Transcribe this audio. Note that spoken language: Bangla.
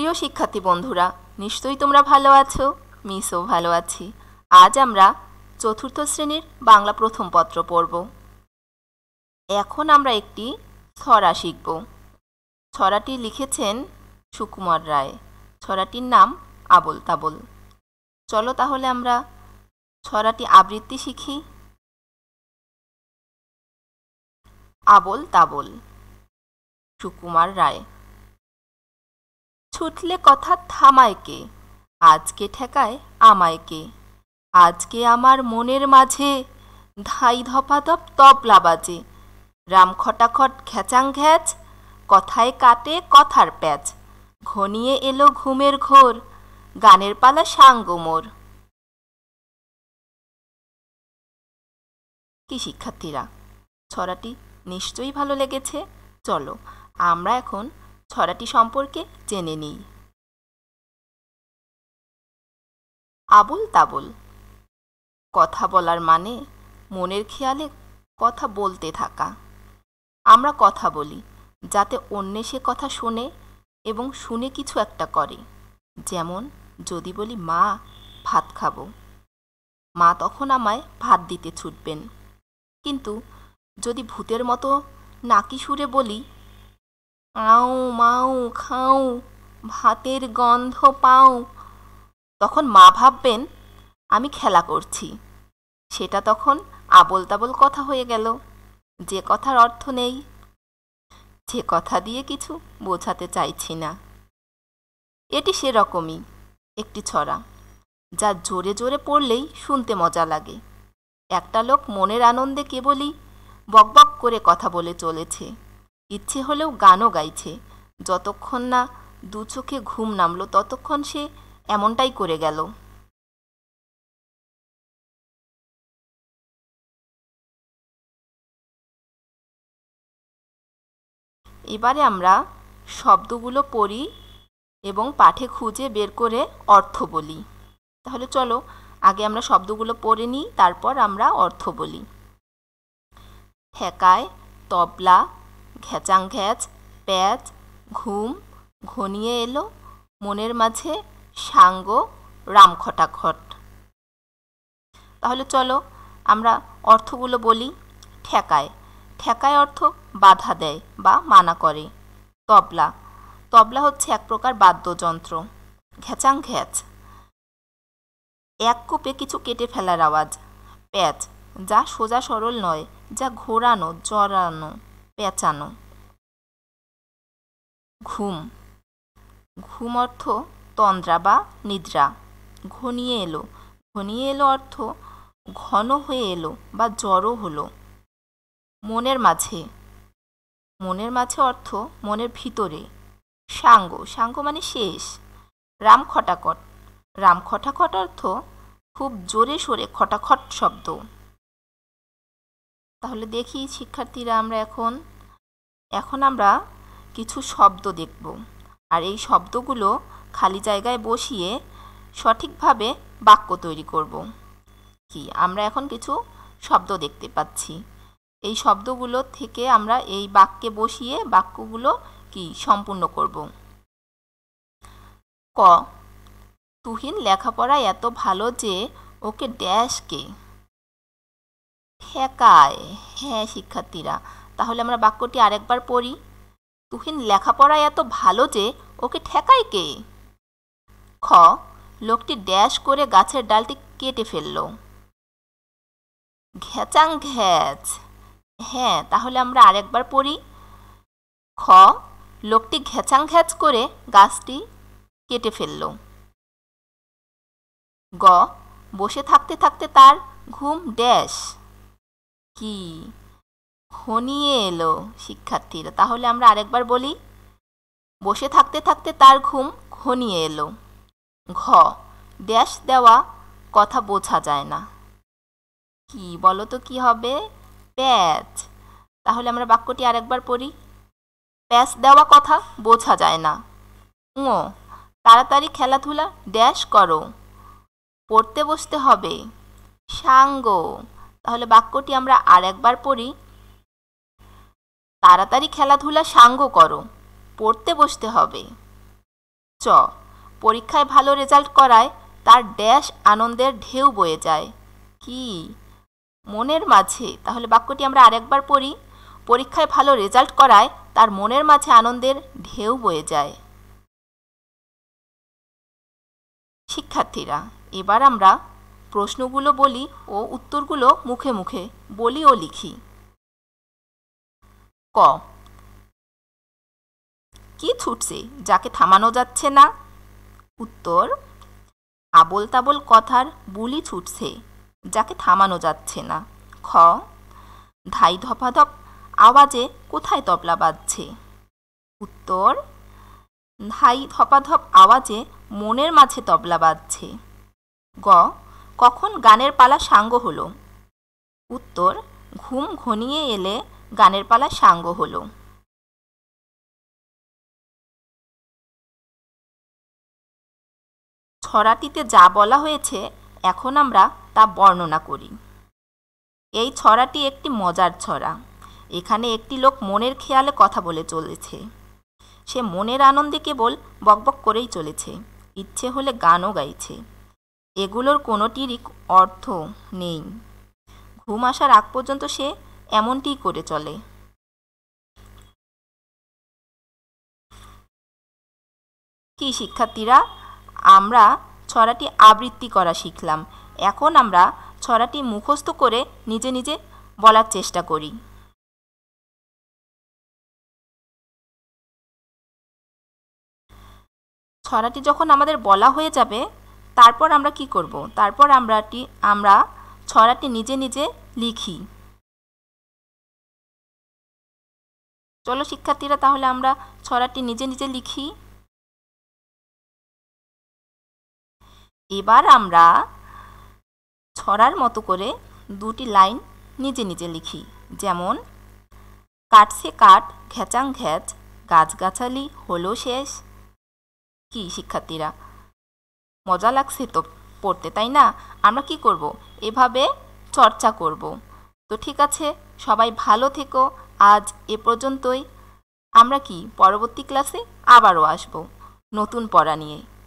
প্রিয় শিক্ষার্থী বন্ধুরা নিশ্চয়ই তোমরা ভালো আছো মিসও ভালো আছি আজ আমরা চতুর্থ শ্রেণীর বাংলা প্রথম পত্র পড়ব এখন আমরা একটি ছড়া শিখব ছড়াটি লিখেছেন সুকুমার রায় ছড়াটির নাম আবল তাবল চলো তাহলে আমরা ছড়াটি আবৃত্তি শিখি আবল তাবল সুকুমার রায় ছুটলে কথা থামায় কে আজকে ঠেকায় আমায় কে আজকে আমার মনের মাঝে ধাই ধপাধপ তবলা বাজে রাম খটাখট খেচাং ঘ্যাচ কথায় কাটে কথার প্যাচ ঘনিয়ে এলো ঘুমের ঘোর গানের পালা সাঙ্গ কি শিক্ষার্থীরা ছড়াটি নিশ্চয়ই ভালো লেগেছে চলো আমরা এখন ছড়াটি সম্পর্কে জেনে নিই আবুল তাবুল কথা বলার মানে মনের খেয়ালে কথা বলতে থাকা আমরা কথা বলি যাতে অন্যে সে কথা শোনে এবং শুনে কিছু একটা করে যেমন যদি বলি মা ভাত খাবো মা তখন আমায় ভাত দিতে ছুটবেন কিন্তু যদি ভূতের মতো নাকি সুরে বলি আও মাউ খাও ভাতের গন্ধ পাও তখন মা ভাববেন আমি খেলা করছি সেটা তখন আবল তাবল কথা হয়ে গেল যে কথার অর্থ নেই যে কথা দিয়ে কিছু বোঝাতে চাইছি না এটি সেরকমই একটি ছড়া যা জোরে জোরে পড়লেই শুনতে মজা লাগে একটা লোক মনের আনন্দে কেবলই বকবক করে কথা বলে চলেছে ইচ্ছে হলেও গানও গাইছে যতক্ষণ না দু চোখে ঘুম নামলো ততক্ষণ সে এমনটাই করে গেল এবারে আমরা শব্দগুলো পড়ি এবং পাঠে খুঁজে বের করে অর্থ বলি তাহলে চলো আগে আমরা শব্দগুলো পড়ে নিই তারপর আমরা অর্থ বলি ঠেকায় তবলা ঘ্যাচাং খেচ প্যাচ ঘুম ঘনিয়ে এলো মনের মাঝে সাঙ্গ রামখটাখট তাহলে চলো আমরা অর্থগুলো বলি ঠেকায় ঠেকায় অর্থ বাধা দেয় বা মানা করে তবলা তবলা হচ্ছে এক প্রকার বাদ্যযন্ত্র ঘ্যাচাং ঘ্যাচ এক কোপে কিছু কেটে ফেলার আওয়াজ প্যাচ যা সোজা সরল নয় যা ঘোরানো জড়ানো পেঁচানো ঘুম ঘুম অর্থ তন্দ্রা বা নিদ্রা ঘনিয়ে এলো ঘনিয়ে এলো অর্থ ঘন হয়ে এলো বা জড়ো হলো মনের মাঝে মনের মাঝে অর্থ মনের ভিতরে সাঙ্গ সাঙ্গ মানে শেষ রাম খটাকট রাম খটাখট অর্থ খুব জোরে সোরে খটাখট শব্দ তাহলে দেখি শিক্ষার্থীরা আমরা এখন এখন আমরা কিছু শব্দ দেখব আর এই শব্দগুলো খালি জায়গায় বসিয়ে সঠিকভাবে বাক্য তৈরি করব কি আমরা এখন কিছু শব্দ দেখতে পাচ্ছি এই শব্দগুলো থেকে আমরা এই বাক্যে বসিয়ে বাক্যগুলো কি সম্পূর্ণ করব ক তুহিন লেখাপড়া এত ভালো যে ওকে কে হ্যাকায় হ্যাঁ শিক্ষার্থীরা তাহলে আমরা বাক্যটি আরেকবার পড়ি তুহিন লেখাপড়ায় এত ভালো যে ওকে ঠেকায় কে খ লোকটি ড্যাশ করে গাছের ডালটি কেটে ফেলল ঘ্যাচাং ঘ্যাচ হ্যাঁ তাহলে আমরা আরেকবার পড়ি খ লোকটি ঘ্যাচাং ঘ্যাচ করে গাছটি কেটে ফেলল গ বসে থাকতে থাকতে তার ঘুম ড্যাশ কি ঘনিয়ে এলো শিক্ষার্থীরা তাহলে আমরা আরেকবার বলি বসে থাকতে থাকতে তার ঘুম ঘনিয়ে এলো ঘ ড্যাশ দেওয়া কথা বোঝা যায় না কি বলো তো কি হবে প্যাচ তাহলে আমরা বাক্যটি আরেকবার পড়ি প্যাচ দেওয়া কথা বোঝা যায় না ও তাড়াতাড়ি খেলাধুলা ড্যাশ করো পড়তে বসতে হবে সাঙ্গ তাহলে বাক্যটি আমরা আর একবার পড়ি তাড়াতাড়ি খেলাধুলা সাঙ্গ করো পড়তে বসতে হবে চ পরীক্ষায় ভালো রেজাল্ট করায় তার ড্যাশ আনন্দের ঢেউ বয়ে যায় কি মনের মাঝে তাহলে বাক্যটি আমরা আরেকবার পড়ি পরীক্ষায় ভালো রেজাল্ট করায় তার মনের মাঝে আনন্দের ঢেউ বয়ে যায় শিক্ষার্থীরা এবার আমরা প্রশ্নগুলো বলি ও উত্তরগুলো মুখে মুখে বলি ও লিখি ক কি ছুটছে যাকে থামানো যাচ্ছে না উত্তর আবল তাবল কথার বুলি ছুটছে যাকে থামানো যাচ্ছে না খ ধাই ধপাধপ আওয়াজে কোথায় তবলা বাজছে উত্তর ধাই ধপাধপ আওয়াজে মনের মাঝে তবলা বাজছে গ কখন গানের পালা সাঙ্গ হলো উত্তর ঘুম ঘনিয়ে এলে গানের পালা সাঙ্গ হলো ছড়াটিতে যা বলা হয়েছে এখন আমরা তা বর্ণনা করি এই ছড়াটি একটি মজার ছড়া এখানে একটি লোক মনের খেয়ালে কথা বলে চলেছে সে মনের আনন্দে কেবল বকবক করেই চলেছে ইচ্ছে হলে গানও গাইছে এগুলোর কোনোটিরই অর্থ নেই ঘুম আসার আগ পর্যন্ত সে এমনটি করে চলে কি শিক্ষার্থীরা আমরা ছড়াটি আবৃত্তি করা শিখলাম এখন আমরা ছড়াটি মুখস্থ করে নিজে নিজে বলার চেষ্টা করি ছড়াটি যখন আমাদের বলা হয়ে যাবে তারপর আমরা কি করব তারপর আমরা আমরা ছড়াটি নিজে নিজে লিখি চলো শিক্ষার্থীরা তাহলে আমরা ছড়াটি নিজে নিজে লিখি এবার আমরা ছড়ার মতো করে দুটি লাইন নিজে নিজে লিখি যেমন কাটছে কাঠ ঘেঁচাং ঘেঁচ গাছগাছালি হলো শেষ কি শিক্ষার্থীরা মজা লাগছে তো পড়তে তাই না আমরা কি করব এভাবে চর্চা করব তো ঠিক আছে সবাই ভালো থেকো আজ এ পর্যন্তই আমরা কি পরবর্তী ক্লাসে আবারও আসব নতুন পড়া নিয়ে